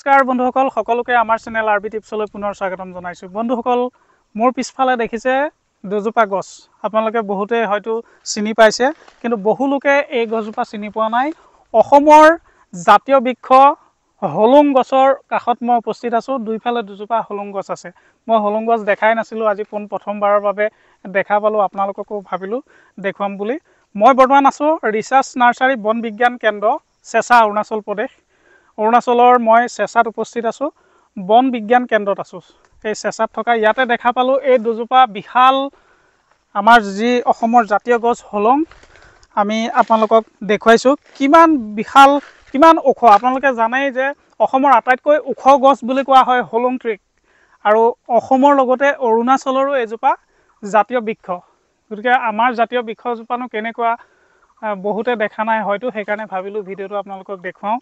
নমস্কাৰ বন্ধুসকল সকলোকে আমাৰ চেনেল আৰ বি টিপছলৈ পুনৰ স্বাগতম জনাইছোঁ বন্ধুসকল মোৰ পিছফালে দেখিছে দুজোপা গছ আপোনালোকে বহুতে হয়তো চিনি পাইছে কিন্তু বহুলোকে এই গছজোপা চিনি পোৱা নাই অসমৰ জাতীয় বৃক্ষ হলুং গছৰ কাষত মই উপস্থিত আছোঁ দুইফালে দুজোপা হলুং গছ আছে মই হলুং গছ দেখাই নাছিলোঁ আজি পোন প্ৰথমবাৰৰ বাবে দেখা পালোঁ আপোনালোককো ভাবিলোঁ দেখুৱাম বুলি মই বৰ্তমান আছোঁ ৰিচাৰ্চ নাৰ্চাৰী বন বিজ্ঞান কেন্দ্ৰ চেঁচা অৰুণাচল প্ৰদেশ অৰুণাচলৰ মই চেচাত উপস্থিত আছোঁ বন বিজ্ঞান কেন্দ্ৰত আছোঁ এই চেচাত থকা ইয়াতে দেখা পালোঁ এই দুজোপা বিশাল আমাৰ যি অসমৰ জাতীয় গছ হলং আমি আপোনালোকক দেখুৱাইছোঁ কিমান বিশাল কিমান ওখ আপোনালোকে জানেই যে অসমৰ আটাইতকৈ ওখ গছ বুলি কোৱা হয় হলং ট্ৰিক আৰু অসমৰ লগতে অৰুণাচলৰো এজোপা জাতীয় বৃক্ষ গতিকে আমাৰ জাতীয় বৃক্ষজোপানো কেনেকুৱা বহুতে দেখা নাই হয়তো সেইকাৰণে ভাবিলোঁ ভিডিঅ'টো আপোনালোকক দেখুৱাওঁ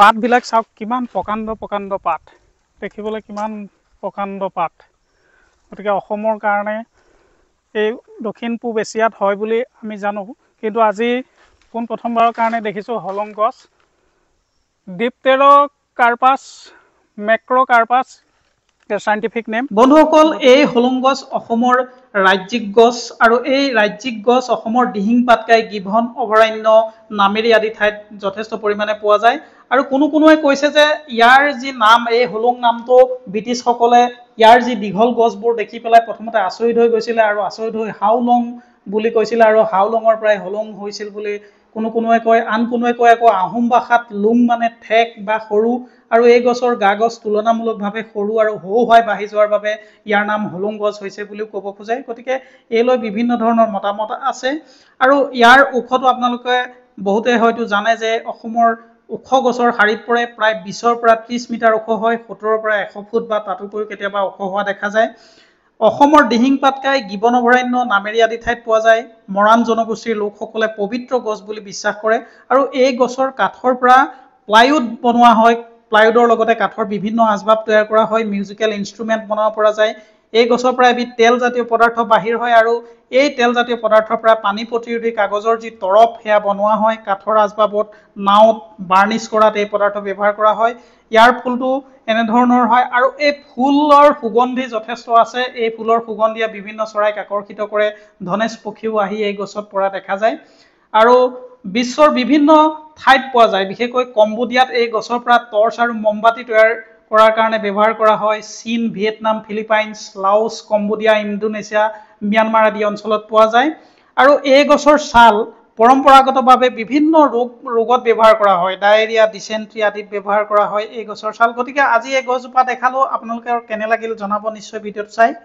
পাতবিলাক চাওক কিমান প্ৰকাণ্ড প্ৰকাণ্ড পাত দেখিবলৈ কিমান প্ৰকাণ্ড পাত গতিকে অসমৰ কাৰণে এই দক্ষিণ পূব এছিয়াত হয় বুলি আমি জানো কিন্তু আজি পোনপ্ৰথমবাৰৰ কাৰণে দেখিছোঁ হলং গছ ডিপটেৰ কাৰ্পাছ মেক্ৰ কাৰ্পাছ সাইণ্টিফিক নেম বন্ধুসকল এই হলং গছ অসমৰ ৰাজ্যিক গছ আৰু এই ৰাজ্যিক গছ অসমৰ দিহিংপাত গাই গিভন অভয়াৰণ্য নামেৰি আদি ঠাইত যথেষ্ট পৰিমাণে পোৱা যায় আৰু কোনো কোনোৱে কৈছে যে ইয়াৰ যি নাম এই হলং নামটো ব্ৰিটিছসকলে ইয়াৰ যি দীঘল গছবোৰ দেখি পেলাই প্ৰথমতে আচৰিত হৈ গৈছিলে আৰু আচৰিত হৈ হাউলং বুলি কৈছিলে আৰু হাওলঙৰ পৰাই হলং হৈছিল বুলি কোনো কোনোৱে কয় আন কোনোৱে কয় আকৌ আহোম ভাষাত লুং মানে ঠেক বা সৰু আৰু এই গছৰ গা গছ তুলনামূলকভাৱে সৰু আৰু সৌ হোৱাই বাঢ়ি যোৱাৰ বাবে ইয়াৰ নাম হলং গছ হৈছে বুলিও ক'ব খোজে গতিকে এই লৈ বিভিন্ন ধৰণৰ মতামত আছে আৰু ইয়াৰ ওখটো আপোনালোকে বহুতে হয়তো জানে যে অসমৰ ওখ গছৰ শাৰীত পৰে প্ৰায় বিশৰ পৰা ত্ৰিশ মিটাৰ ওখ হয় সত্তৰৰ পৰা এশ ফুট বা তাতোকৈ কেতিয়াবা ওখ হোৱা দেখা যায় অসমৰ দিহিং দিহিংপাতকাই অভয়াৰণ্য নামেৰি আদি ঠাইত পোৱা যায় মৰাণ জনগোষ্ঠীৰ লোকসকলে পবিত্ৰ গছ বুলি বিশ্বাস কৰে আৰু এই গছৰ কাঠৰ পৰা প্লাইউড বনোৱা হয় প্লাইউডৰ লগতে কাঠৰ বিভিন্ন আচবাব তৈয়াৰ কৰা হয় মিউজিকেল ইনষ্ট্ৰুমেণ্ট বনাব পৰা যায় এই গছৰ পৰা এবিধ তেল জাতীয় পদাৰ্থ বাহিৰ হয় আৰু এই তেল জাতীয় পদাৰ্থৰ পৰা পানী প্ৰতিৰোধী কাগজৰ যি তৰপ সেয়া বনোৱা হয় কাঠৰ আচবাবত নাওত বাৰ্ণিছ কৰাত এই পদাৰ্থ ব্যৱহাৰ কৰা হয় ইয়াৰ ফুলটো এনেধৰণৰ হয় আৰু এই ফুলৰ সুগন্ধি যথেষ্ট আছে এই ফুলৰ সুগন্ধিয়ে বিভিন্ন চৰাইক আকৰ্ষিত কৰে ধনেশ পক্ষীও আহি এই গছত পৰা দেখা যায় আৰু বিশ্বৰ বিভিন্ন ঠাইত পোৱা যায় বিশেষকৈ কম্বোডিয়াত এই গছৰ পৰা টৰ্চ আৰু মমবাতি তৈয়াৰ কৰাৰ কাৰণে ব্যৱহাৰ কৰা হয় চীন Vietnam Philippines Laos Cambodia Indonesia Myanmar আদি অঞ্চলত পোৱা যায় আৰু এই গছৰ ছাল পৰম্পৰাগতভাৱে বিভিন্ন ৰোগ ৰোগত ব্যৱহাৰ কৰা হয় ডায়েৰিয়া ডিচেণ্ট্ৰি আদিত ব্যৱহাৰ কৰা হয় এই গছৰ ছাল গতিকে আজি এই গছজোপা দেখালোঁ আপোনালোকে কেনে লাগিল জনাব নিশ্চয় ভিডিঅ'ত চাই